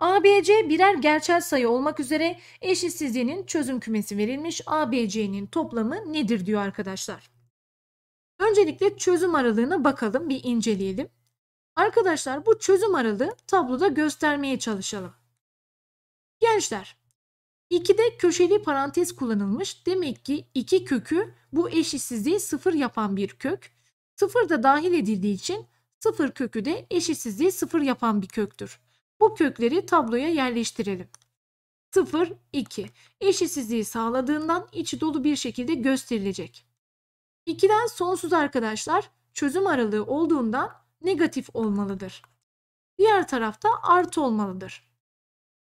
ABC birer gerçel sayı olmak üzere eşitsizliğinin çözüm kümesi verilmiş. ABC'nin toplamı nedir diyor arkadaşlar. Öncelikle çözüm aralığına bakalım bir inceleyelim. Arkadaşlar bu çözüm aralığı tabloda göstermeye çalışalım. Gençler 2'de köşeli parantez kullanılmış. Demek ki 2 kökü bu eşitsizliği 0 yapan bir kök. 0 da dahil edildiği için 0 kökü de eşitsizliği 0 yapan bir köktür. Bu kökleri tabloya yerleştirelim. 0, 2 eşitsizliği sağladığından içi dolu bir şekilde gösterilecek. 2'den sonsuz arkadaşlar çözüm aralığı olduğundan negatif olmalıdır. Diğer tarafta artı olmalıdır.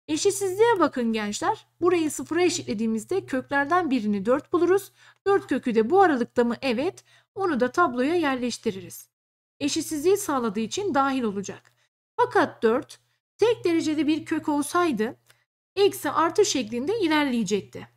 Eşitsizliğe bakın gençler. Burayı sıfıra eşitlediğimizde köklerden birini 4 buluruz. 4 kökü de bu aralıkta mı? Evet. Onu da tabloya yerleştiririz. Eşitsizliği sağladığı için dahil olacak. Fakat 4 tek derecede bir kök olsaydı eksi artı şeklinde ilerleyecekti.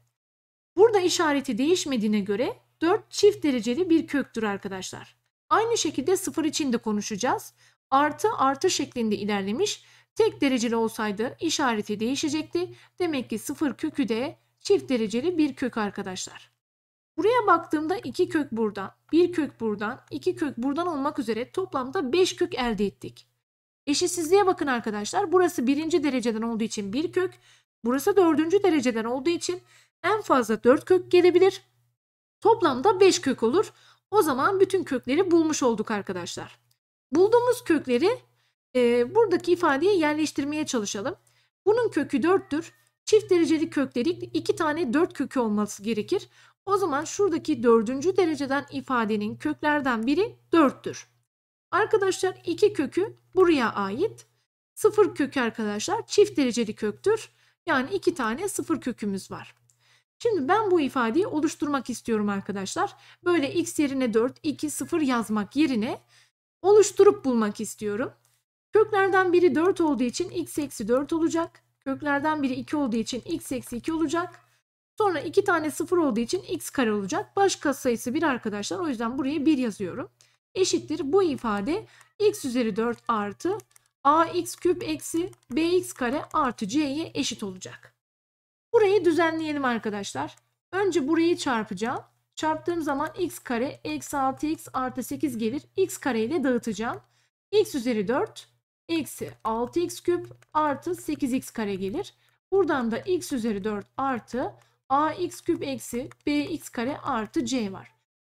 Burada işareti değişmediğine göre 4 çift dereceli bir köktür arkadaşlar. Aynı şekilde 0 için de konuşacağız. Artı artı şeklinde ilerlemiş. Tek dereceli olsaydı işareti değişecekti. Demek ki 0 kökü de çift dereceli bir kök arkadaşlar. Buraya baktığımda 2 kök buradan, 1 kök buradan, 2 kök buradan olmak üzere toplamda 5 kök elde ettik. Eşitsizliğe bakın arkadaşlar. Burası birinci dereceden olduğu için bir kök. Burası dördüncü dereceden olduğu için en fazla dört kök gelebilir. Toplamda beş kök olur. O zaman bütün kökleri bulmuş olduk arkadaşlar. Bulduğumuz kökleri e, buradaki ifadeye yerleştirmeye çalışalım. Bunun kökü dörttür. Çift dereceli kökleri iki tane dört kökü olması gerekir. O zaman şuradaki dördüncü dereceden ifadenin köklerden biri 4'tür. Arkadaşlar 2 kökü buraya ait. 0 kökü arkadaşlar çift dereceli köktür. Yani 2 tane 0 kökümüz var. Şimdi ben bu ifadeyi oluşturmak istiyorum arkadaşlar. Böyle x yerine 4, 2, 0 yazmak yerine oluşturup bulmak istiyorum. Köklerden biri 4 olduğu için x eksi 4 olacak. Köklerden biri 2 olduğu için x eksi 2 olacak. Sonra 2 tane 0 olduğu için x kare olacak. Başka sayısı 1 arkadaşlar. O yüzden buraya 1 yazıyorum eşittir. Bu ifade x üzeri 4 artı ax küp eksi bx kare artı c'ye eşit olacak. Burayı düzenleyelim arkadaşlar. Önce burayı çarpacağım. Çarptığım zaman x kare eksi 6x artı 8 gelir. x kare ile dağıtacağım. x üzeri 4 eksi 6x küp artı 8x kare gelir. Buradan da x üzeri 4 artı ax küp eksi bx kare artı c var.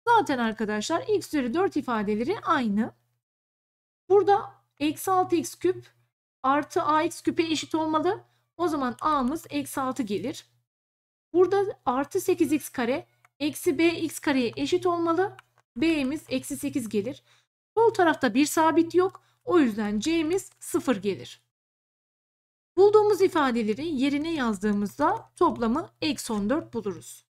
Zaten arkadaşlar x üzeri 4 ifadeleri aynı. Burada eksi 6x küp artı ax küpe eşit olmalı. O zaman a'mız eksi 6 gelir. Burada artı 8x kare eksi bx kareye eşit olmalı. b'miz eksi 8 gelir. Sol tarafta bir sabit yok. O yüzden c'miz 0 gelir. Bulduğumuz ifadeleri yerine yazdığımızda toplamı eksi 14 buluruz.